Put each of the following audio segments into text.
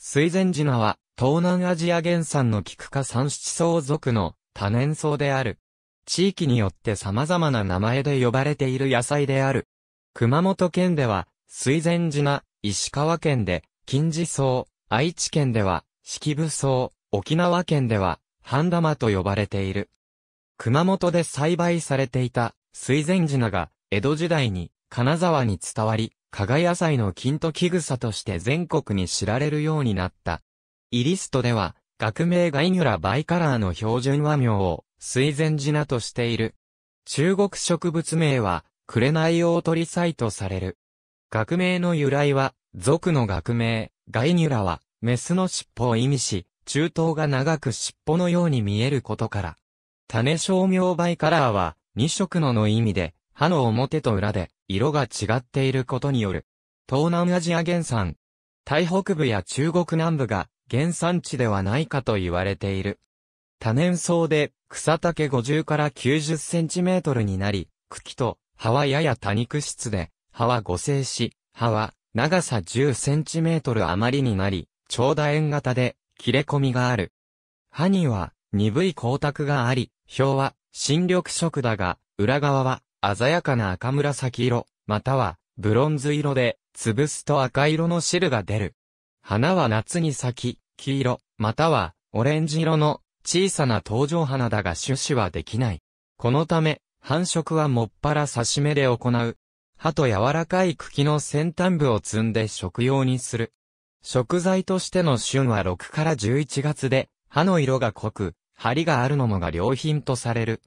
水前寺菜は、東南アジア原産の菊花科三七草属の多年草である。地域によって様々な名前で呼ばれている野菜である。熊本県では、水前寺菜、石川県で、金地草、愛知県では、四季部草、沖縄県では、半玉と呼ばれている。熊本で栽培されていた水前寺菜が江戸時代に金沢に伝わり、加賀野菜の金時草として全国に知られるようになった。イリストでは、学名ガイニュラバイカラーの標準和名を、水前寺名としている。中国植物名は、オを取りサイトされる。学名の由来は、族の学名、ガイニュラは、メスの尻尾を意味し、中東が長く尻尾のように見えることから。種商名バイカラーは、二色のの意味で、歯の表と裏で色が違っていることによる。東南アジア原産。台北部や中国南部が原産地ではないかと言われている。多年草で草丈50から90センチメートルになり、茎と葉はやや多肉質で、葉は五星し、葉は長さ10センチメートル余りになり、長楕円型で切れ込みがある。歯には鈍い光沢があり、表は新緑色だが、裏側は鮮やかな赤紫色、またはブロンズ色で、潰すと赤色の汁が出る。花は夏に咲き、黄色、またはオレンジ色の小さな登場花だが種子はできない。このため、繁殖はもっぱら刺し目で行う。歯と柔らかい茎の先端部を摘んで食用にする。食材としての旬は6から11月で、歯の色が濃く、針があるのもが良品とされる。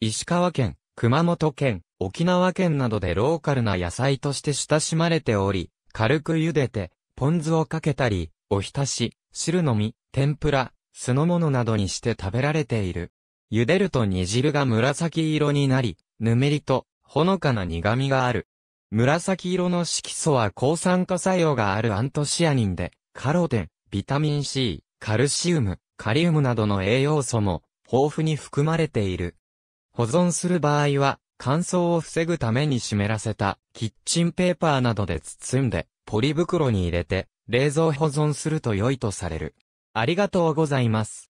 石川県、熊本県、沖縄県などでローカルな野菜として親しまれており、軽く茹でて、ポン酢をかけたり、おひたし、汁の実、天ぷら、酢の物などにして食べられている。茹でると煮汁が紫色になり、ぬめりと、ほのかな苦味がある。紫色の色素は抗酸化作用があるアントシアニンで、カロテン、ビタミン C、カルシウム、カリウムなどの栄養素も豊富に含まれている。保存する場合は、乾燥を防ぐために湿らせたキッチンペーパーなどで包んで、ポリ袋に入れて、冷蔵保存すると良いとされる。ありがとうございます。